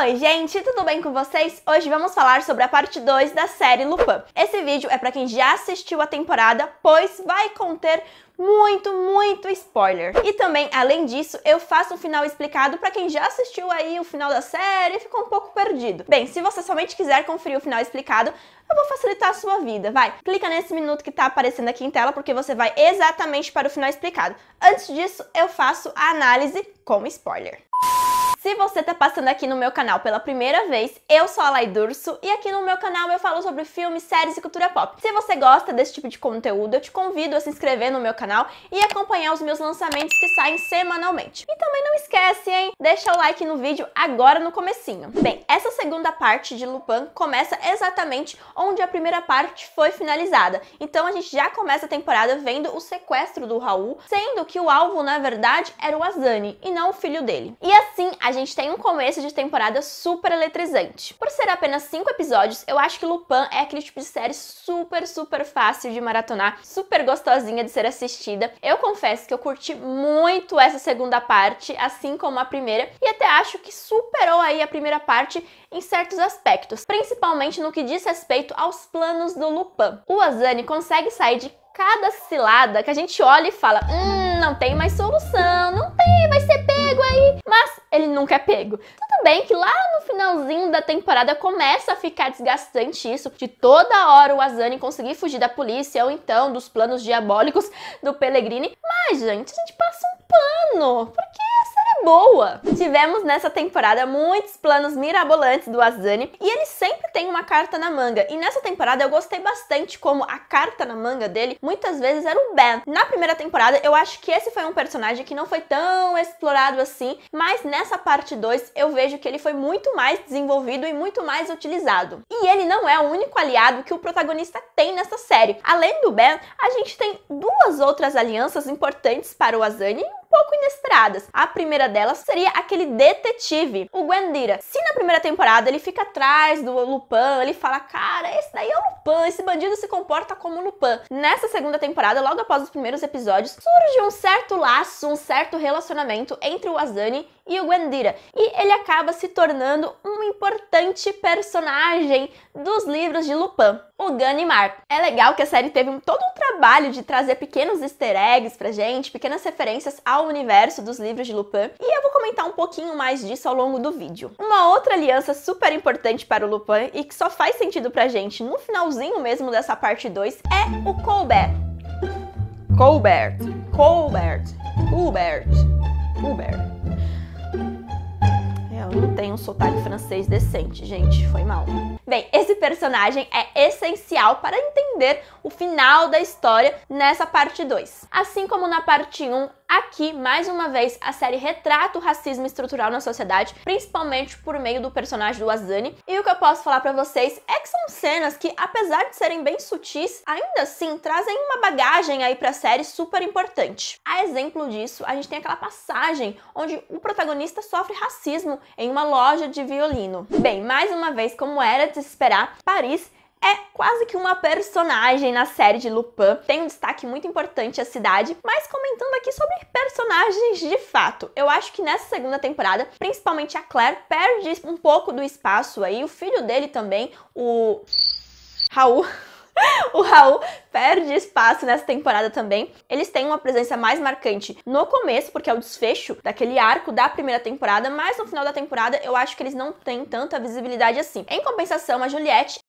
Oi, gente, tudo bem com vocês? Hoje vamos falar sobre a parte 2 da série Lupin. Esse vídeo é para quem já assistiu a temporada, pois vai conter muito, muito spoiler. E também, além disso, eu faço um final explicado para quem já assistiu aí o final da série e ficou um pouco perdido. Bem, se você somente quiser conferir o final explicado, eu vou facilitar a sua vida, vai. Clica nesse minuto que tá aparecendo aqui em tela porque você vai exatamente para o final explicado. Antes disso, eu faço a análise com spoiler. Se você está passando aqui no meu canal pela primeira vez, eu sou a Lai Durso e aqui no meu canal eu falo sobre filmes, séries e cultura pop. Se você gosta desse tipo de conteúdo, eu te convido a se inscrever no meu canal e acompanhar os meus lançamentos que saem semanalmente. E também não esquece, hein? Deixa o like no vídeo agora no comecinho. Bem, essa segunda parte de Lupin começa exatamente onde a primeira parte foi finalizada. Então a gente já começa a temporada vendo o sequestro do Raul, sendo que o alvo, na verdade, era o Azani e não o filho dele. E assim, a a gente tem um começo de temporada super eletrizante. Por ser apenas cinco episódios, eu acho que Lupin é aquele tipo de série super, super fácil de maratonar, super gostosinha de ser assistida. Eu confesso que eu curti muito essa segunda parte, assim como a primeira, e até acho que superou aí a primeira parte em certos aspectos, principalmente no que diz respeito aos planos do Lupin. O Azani consegue sair de cada cilada que a gente olha e fala: hum, não tem mais solução, não tem, vai ser pego aí. Mas ele nunca é pego. Tudo bem que lá no finalzinho da temporada começa a ficar desgastante isso, de toda hora o Azani conseguir fugir da polícia ou então dos planos diabólicos do Pellegrini. Mas, gente, a gente passa um pano. Por que boa. Tivemos nessa temporada muitos planos mirabolantes do Azani e ele sempre tem uma carta na manga. E nessa temporada eu gostei bastante como a carta na manga dele muitas vezes era o Ben. Na primeira temporada eu acho que esse foi um personagem que não foi tão explorado assim, mas nessa parte 2 eu vejo que ele foi muito mais desenvolvido e muito mais utilizado. E ele não é o único aliado que o protagonista tem nessa série. Além do Ben, a gente tem duas outras alianças importantes para o Azani pouco inesperadas. A primeira delas seria aquele detetive, o Guendira. Se na primeira temporada ele fica atrás do Lupin, ele fala, cara, esse daí é o Lupin, esse bandido se comporta como Lupin. Nessa segunda temporada, logo após os primeiros episódios, surge um certo laço, um certo relacionamento entre o Azani e o Gwendira e ele acaba se tornando um importante personagem dos livros de Lupin, o Ganimar. É legal que a série teve um, todo um trabalho de trazer pequenos easter eggs pra gente, pequenas referências ao universo dos livros de Lupin, e eu vou comentar um pouquinho mais disso ao longo do vídeo. Uma outra aliança super importante para o Lupin e que só faz sentido pra gente no finalzinho mesmo dessa parte 2 é o Colbert. Colbert, Colbert, Colbert, Colbert não tem um sotaque francês decente, gente, foi mal. Bem, esse personagem é essencial para entender o final da história nessa parte 2. Assim como na parte 1, um, Aqui, mais uma vez, a série retrata o racismo estrutural na sociedade, principalmente por meio do personagem do Azani. E o que eu posso falar para vocês é que são cenas que, apesar de serem bem sutis, ainda assim trazem uma bagagem aí pra série super importante. A exemplo disso, a gente tem aquela passagem onde o protagonista sofre racismo em uma loja de violino. Bem, mais uma vez, como era de se esperar, Paris é quase que uma personagem na série de Lupin. Tem um destaque muito importante a cidade, mas comentando aqui sobre personagens de fato. Eu acho que nessa segunda temporada, principalmente a Claire perde um pouco do espaço aí, o filho dele também, o Raul o Raul perde espaço nessa temporada também. Eles têm uma presença mais marcante no começo, porque é o desfecho daquele arco da primeira temporada, mas no final da temporada eu acho que eles não têm tanta visibilidade assim. Em compensação, a Juliette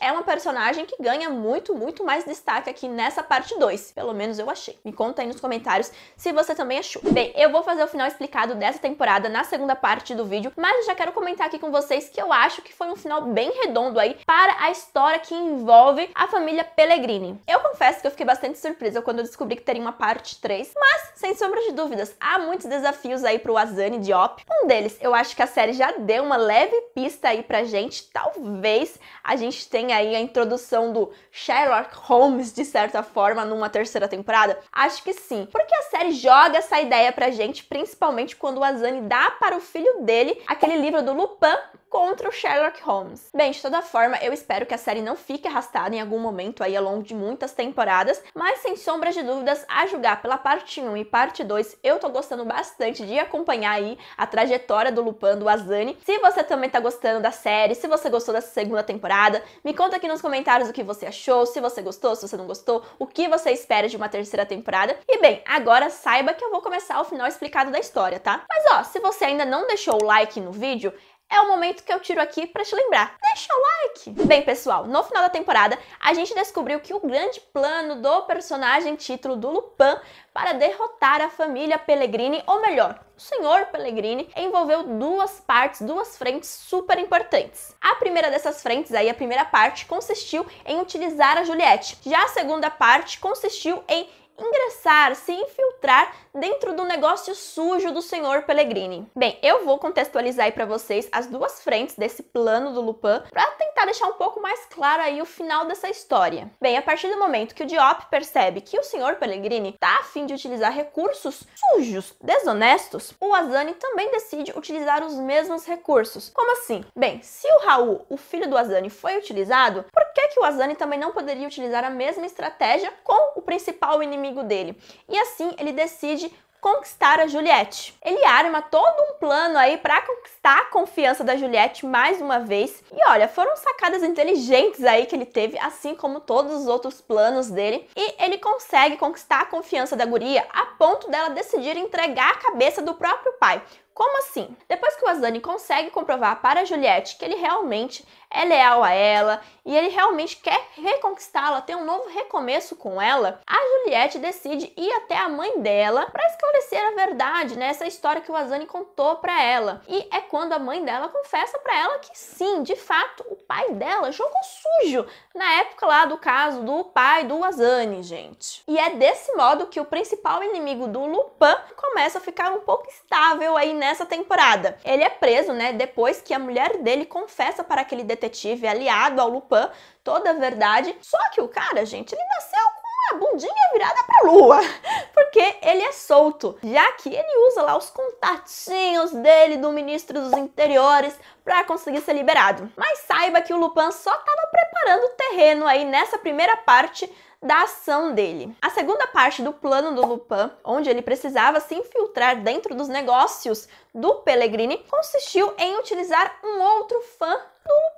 é uma personagem que ganha muito, muito mais destaque aqui nessa parte 2. Pelo menos eu achei. Me conta aí nos comentários se você também achou. Bem, eu vou fazer o final explicado dessa temporada na segunda parte do vídeo, mas já quero comentar aqui com vocês que eu acho que foi um final bem redondo aí para a história que envolve a família Pellegrini. Eu confesso que eu fiquei bastante surpresa quando eu descobri que teria uma parte 3, mas, sem sombra de dúvidas, há muitos desafios aí pro Azani Diop. Um deles, eu acho que a série já deu uma leve pista aí pra gente. Talvez a gente tenha tem aí a introdução do Sherlock Holmes, de certa forma, numa terceira temporada? Acho que sim, porque a série joga essa ideia pra gente, principalmente quando o Azani dá para o filho dele aquele livro do Lupin contra o Sherlock Holmes. Bem, de toda forma, eu espero que a série não fique arrastada em algum momento aí ao longo de muitas temporadas, mas sem sombra de dúvidas, a julgar pela parte 1 e parte 2, eu tô gostando bastante de acompanhar aí a trajetória do Lupin do Azani. Se você também tá gostando da série, se você gostou dessa segunda temporada, me conta aqui nos comentários o que você achou, se você gostou, se você não gostou, o que você espera de uma terceira temporada. E bem, agora saiba que eu vou começar o final explicado da história, tá? Mas ó, se você ainda não deixou o like no vídeo, é o momento que eu tiro aqui para te lembrar. Deixa o like! Bem, pessoal, no final da temporada, a gente descobriu que o grande plano do personagem título do Lupin para derrotar a família Pellegrini, ou melhor, o senhor Pellegrini, envolveu duas partes, duas frentes super importantes. A primeira dessas frentes, aí a primeira parte, consistiu em utilizar a Juliette. Já a segunda parte consistiu em ingressar, se infiltrar dentro do negócio sujo do senhor Pellegrini. Bem, eu vou contextualizar aí para vocês as duas frentes desse plano do Lupin para tentar deixar um pouco mais claro aí o final dessa história. Bem, a partir do momento que o Diop percebe que o senhor Pellegrini está a fim de utilizar recursos sujos, desonestos, o Azani também decide utilizar os mesmos recursos. Como assim? Bem, se o Raul, o filho do Azani, foi utilizado, por que que o Azani também não poderia utilizar a mesma estratégia com o principal inimigo inimigo dele. E assim ele decide conquistar a Juliette. Ele arma todo um plano aí para conquistar a confiança da Juliette mais uma vez. E olha, foram sacadas inteligentes aí que ele teve, assim como todos os outros planos dele, e ele consegue conquistar a confiança da guria a ponto dela decidir entregar a cabeça do próprio pai. Como assim? Depois que o Asani consegue comprovar para a Juliette que ele realmente é leal a ela e ele realmente quer reconquistá-la, ter um novo recomeço com ela, a Juliette decide ir até a mãe dela para esclarecer a verdade, né? Essa história que o Azani contou para ela. E é quando a mãe dela confessa para ela que sim, de fato, o pai dela jogou sujo na época lá do caso do pai do Azani, gente. E é desse modo que o principal inimigo do Lupin começa a ficar um pouco estável aí nessa temporada. Ele é preso, né, depois que a mulher dele confessa para aquele detetive detetive aliado ao Lupin, toda a verdade. Só que o cara, gente, ele nasceu com a bundinha virada pra lua, porque ele é solto, já que ele usa lá os contatinhos dele do ministro dos interiores para conseguir ser liberado. Mas saiba que o Lupin só estava preparando o terreno aí nessa primeira parte da ação dele. A segunda parte do plano do Lupin, onde ele precisava se infiltrar dentro dos negócios do Pellegrini, consistiu em utilizar um outro fã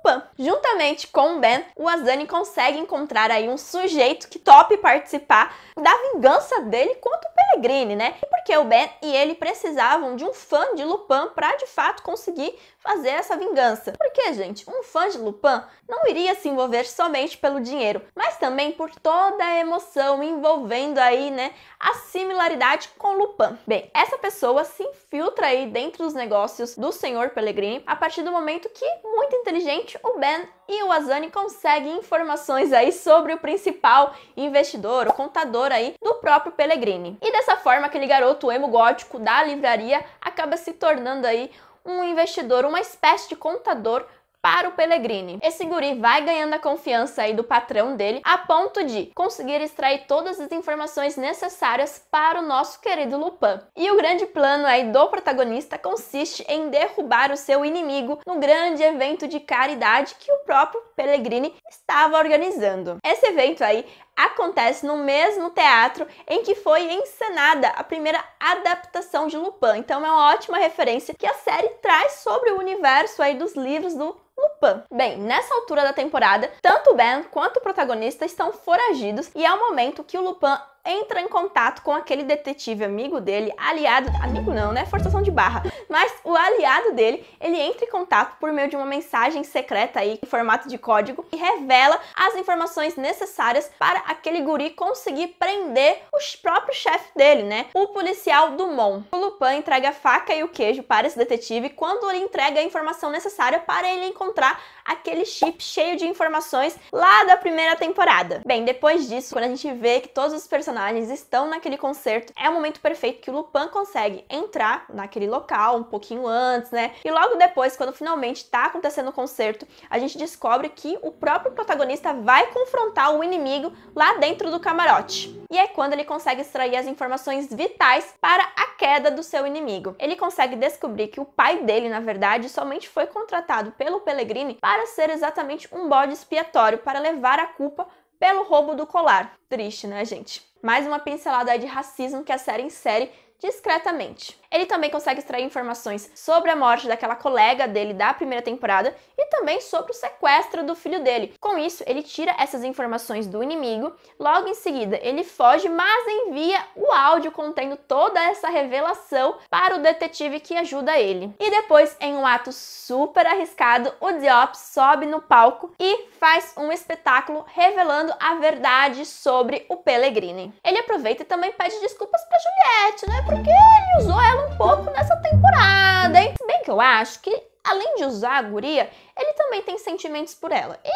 Pan. Juntamente com o Ben, o Azani consegue encontrar aí um sujeito que tope participar da vingança dele contra o Pellegrini, né? Porque o Ben e ele precisavam de um fã de Lupin para de fato conseguir fazer essa vingança. Porque, gente, um fã de Lupin não iria se envolver somente pelo dinheiro, mas também por toda a emoção envolvendo aí, né, a similaridade com Lupin. Bem, essa pessoa se infiltra aí dentro dos negócios do senhor Pellegrini a partir do momento que, muito inteligente, o Ben e o Azani conseguem informações aí sobre o principal investidor, o contador aí do próprio Pellegrini. E dessa forma, aquele garoto emo gótico da livraria acaba se tornando aí um investidor, uma espécie de contador para o Pellegrini. Esse guri vai ganhando a confiança aí do patrão dele a ponto de conseguir extrair todas as informações necessárias para o nosso querido Lupin. E o grande plano aí do protagonista consiste em derrubar o seu inimigo no grande evento de caridade que o próprio Pellegrini estava organizando. Esse evento aí acontece no mesmo teatro em que foi encenada a primeira adaptação de Lupin. Então é uma ótima referência que a série traz sobre o universo aí dos livros do Lupin. Bem, nessa altura da temporada, tanto Ben quanto o protagonista estão foragidos e é o momento que o Lupin entra em contato com aquele detetive amigo dele, aliado, amigo não, né? Forçação de barra. Mas o aliado dele, ele entra em contato por meio de uma mensagem secreta aí em formato de código e revela as informações necessárias para aquele guri conseguir prender o próprio chefe dele, né? O policial Dumont. O Lupin entrega a faca e o queijo para esse detetive quando ele entrega a informação necessária para ele encontrar aquele chip cheio de informações lá da primeira temporada. Bem, depois disso, quando a gente vê que todos os personagens personagens estão naquele concerto. É o momento perfeito que o Lupin consegue entrar naquele local um pouquinho antes, né? E logo depois, quando finalmente tá acontecendo o concerto, a gente descobre que o próprio protagonista vai confrontar o inimigo lá dentro do camarote. E é quando ele consegue extrair as informações vitais para a queda do seu inimigo. Ele consegue descobrir que o pai dele, na verdade, somente foi contratado pelo Pellegrini para ser exatamente um bode expiatório para levar a culpa pelo roubo do colar. Triste, né, gente? Mais uma pincelada de racismo que a série insere discretamente. Ele também consegue extrair informações sobre a morte daquela colega dele da primeira temporada e também sobre o sequestro do filho dele. Com isso, ele tira essas informações do inimigo. Logo em seguida, ele foge, mas envia o áudio contendo toda essa revelação para o detetive que ajuda ele. E depois, em um ato super arriscado, o Diop sobe no palco e faz um espetáculo revelando a verdade sobre o Pellegrini. Ele aproveita e também pede desculpas para Juliette, né? porque ele usou ela um pouco nessa temporada, hein? Se bem que eu acho que além de usar a guria, ele também tem sentimentos por ela. Eu,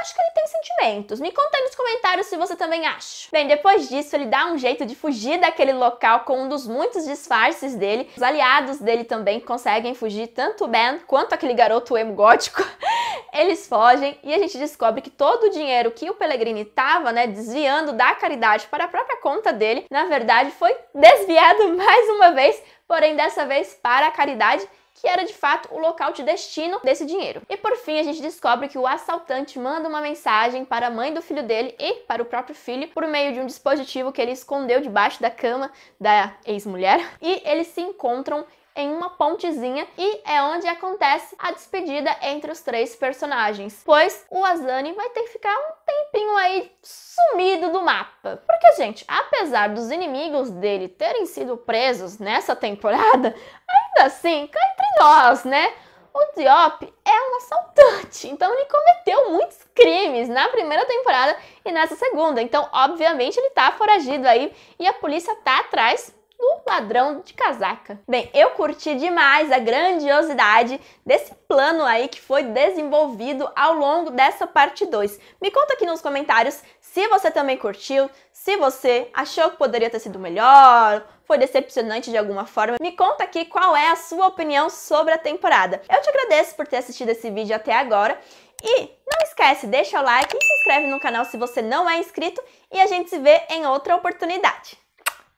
acho que ele tem sentimentos. Me conta aí nos comentários se você também acha. Bem, depois disso, ele dá um jeito de fugir daquele local com um dos muitos disfarces dele. Os aliados dele também conseguem fugir, tanto o Ben quanto aquele garoto emo gótico. Eles fogem e a gente descobre que todo o dinheiro que o Pellegrini estava, né, desviando da caridade para a própria conta dele, na verdade foi desviado mais uma vez porém dessa vez para a caridade que era de fato o local de destino desse dinheiro. E por fim, a gente descobre que o assaltante manda uma mensagem para a mãe do filho dele e para o próprio filho por meio de um dispositivo que ele escondeu debaixo da cama da ex-mulher e eles se encontram em uma pontezinha e é onde acontece a despedida entre os três personagens, pois o Azani vai ter que ficar um tempinho aí sumido do mapa. Porque, gente, apesar dos inimigos dele terem sido presos nessa temporada, ainda assim, cá entre nós, né? O Diop é um assaltante, então ele cometeu muitos crimes na primeira temporada e nessa segunda. Então, obviamente, ele tá foragido aí e a polícia tá atrás do ladrão de casaca. Bem, eu curti demais a grandiosidade desse plano aí que foi desenvolvido ao longo dessa parte 2. Me conta aqui nos comentários se você também curtiu, se você achou que poderia ter sido melhor, foi decepcionante de alguma forma, me conta aqui qual é a sua opinião sobre a temporada. Eu te agradeço por ter assistido esse vídeo até agora e não esquece, deixa o like e se inscreve no canal se você não é inscrito e a gente se vê em outra oportunidade.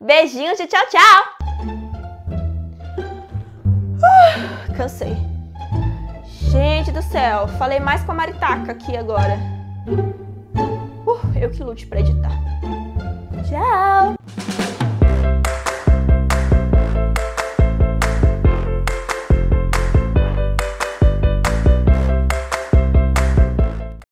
Beijinhos e tchau, tchau! Uh, cansei. Gente do céu, falei mais com a Maritaca aqui agora. Uh, eu que lute pra editar. Tchau!